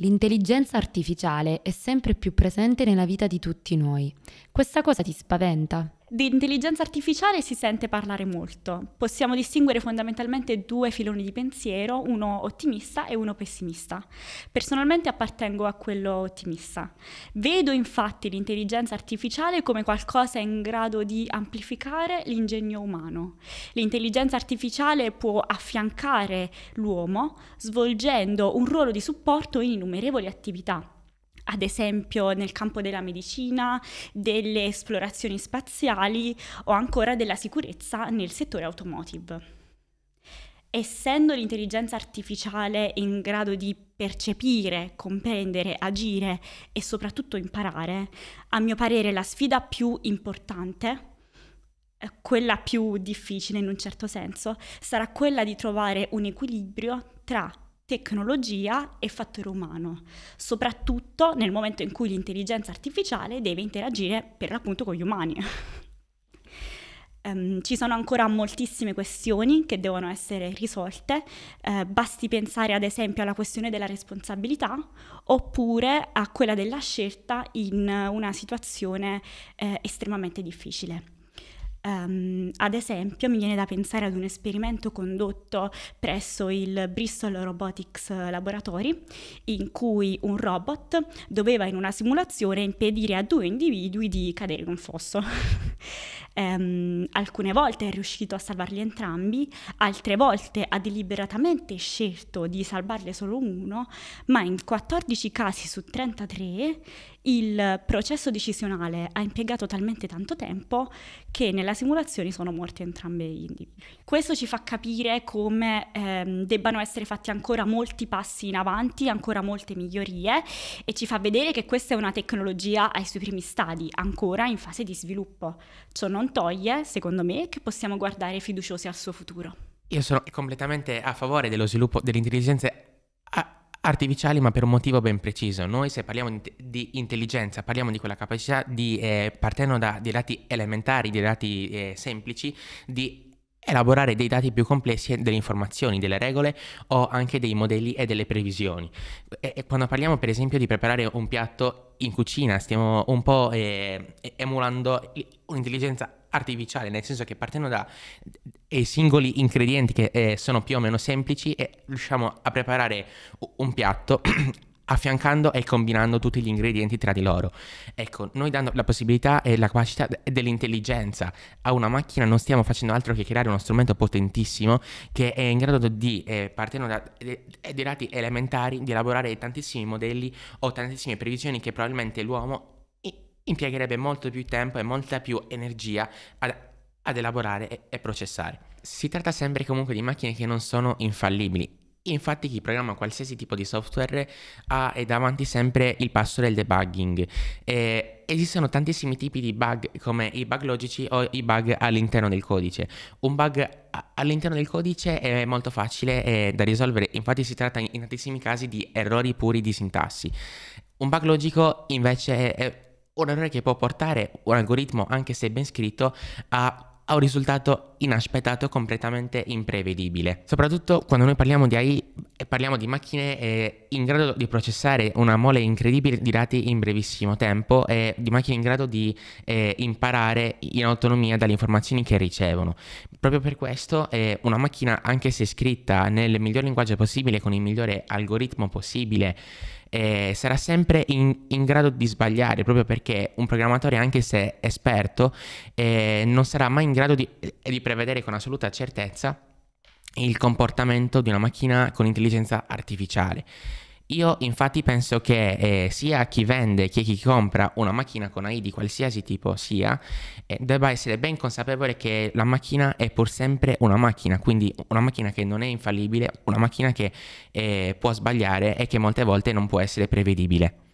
L'intelligenza artificiale è sempre più presente nella vita di tutti noi. Questa cosa ti spaventa? Di intelligenza artificiale si sente parlare molto. Possiamo distinguere fondamentalmente due filoni di pensiero, uno ottimista e uno pessimista. Personalmente appartengo a quello ottimista. Vedo infatti l'intelligenza artificiale come qualcosa in grado di amplificare l'ingegno umano. L'intelligenza artificiale può affiancare l'uomo svolgendo un ruolo di supporto in innumerevoli attività ad esempio nel campo della medicina, delle esplorazioni spaziali o ancora della sicurezza nel settore automotive. Essendo l'intelligenza artificiale in grado di percepire, comprendere, agire e soprattutto imparare, a mio parere la sfida più importante eh, quella più difficile in un certo senso, sarà quella di trovare un equilibrio tra tecnologia e fattore umano, soprattutto nel momento in cui l'intelligenza artificiale deve interagire per l'appunto con gli umani. um, ci sono ancora moltissime questioni che devono essere risolte, uh, basti pensare ad esempio alla questione della responsabilità oppure a quella della scelta in una situazione uh, estremamente difficile. Um, ad esempio, mi viene da pensare ad un esperimento condotto presso il Bristol Robotics eh, Laboratory, in cui un robot doveva in una simulazione impedire a due individui di cadere in un fosso. um, alcune volte è riuscito a salvarli entrambi, altre volte ha deliberatamente scelto di salvarle solo uno, ma in 14 casi su 33 il processo decisionale ha impiegato talmente tanto tempo che nella nella simulazione sono morti entrambi gli individui. Questo ci fa capire come ehm, debbano essere fatti ancora molti passi in avanti, ancora molte migliorie e ci fa vedere che questa è una tecnologia ai suoi primi stadi, ancora in fase di sviluppo. Ciò non toglie, secondo me, che possiamo guardare fiduciosi al suo futuro. Io sono completamente a favore dello sviluppo delle intelligenze artificiali ma per un motivo ben preciso. Noi se parliamo di intelligenza parliamo di quella capacità di, eh, partendo da dei dati elementari, dei dati eh, semplici, di elaborare dei dati più complessi delle informazioni, delle regole o anche dei modelli e delle previsioni. E, e quando parliamo per esempio di preparare un piatto in cucina, stiamo un po' eh, emulando un'intelligenza artificiale, nel senso che partendo da singoli ingredienti che eh, sono più o meno semplici e riusciamo a preparare un piatto affiancando e combinando tutti gli ingredienti tra di loro. Ecco, noi dando la possibilità e la capacità dell'intelligenza a una macchina non stiamo facendo altro che creare uno strumento potentissimo che è in grado di, eh, partendo da dei dati elementari, di elaborare tantissimi modelli o tantissime previsioni che probabilmente l'uomo impiegherebbe molto più tempo e molta più energia ad, ad elaborare e, e processare. Si tratta sempre comunque di macchine che non sono infallibili, Infatti chi programma qualsiasi tipo di software ha davanti sempre il passo del debugging. Eh, esistono tantissimi tipi di bug come i bug logici o i bug all'interno del codice. Un bug all'interno del codice è molto facile eh, da risolvere, infatti si tratta in, tantissimi casi di errori puri di sintassi. Un bug logico invece è Ora non è che può portare un algoritmo, anche se ben scritto, a ha un risultato inaspettato completamente imprevedibile. Soprattutto quando noi parliamo di AI e eh, parliamo di macchine eh, in grado di processare una mole incredibile di dati in brevissimo tempo e di macchine in grado di eh, imparare in autonomia dalle informazioni che ricevono. Proprio per questo eh, una macchina anche se scritta nel miglior linguaggio possibile con il migliore algoritmo possibile eh, sarà sempre in, in, grado di sbagliare, proprio perché un programmatore, anche se esperto, eh, non sarà mai in grado di, eh, di prevedere con assoluta certezza il comportamento di una macchina con intelligenza artificiale. Io infatti penso che eh, sia chi vende che chi compra una macchina con AI di qualsiasi tipo sia, eh, debba essere ben consapevole che la macchina è pur sempre una macchina, quindi una macchina che non è infallibile, una macchina che eh, può sbagliare e che molte volte non può essere prevedibile.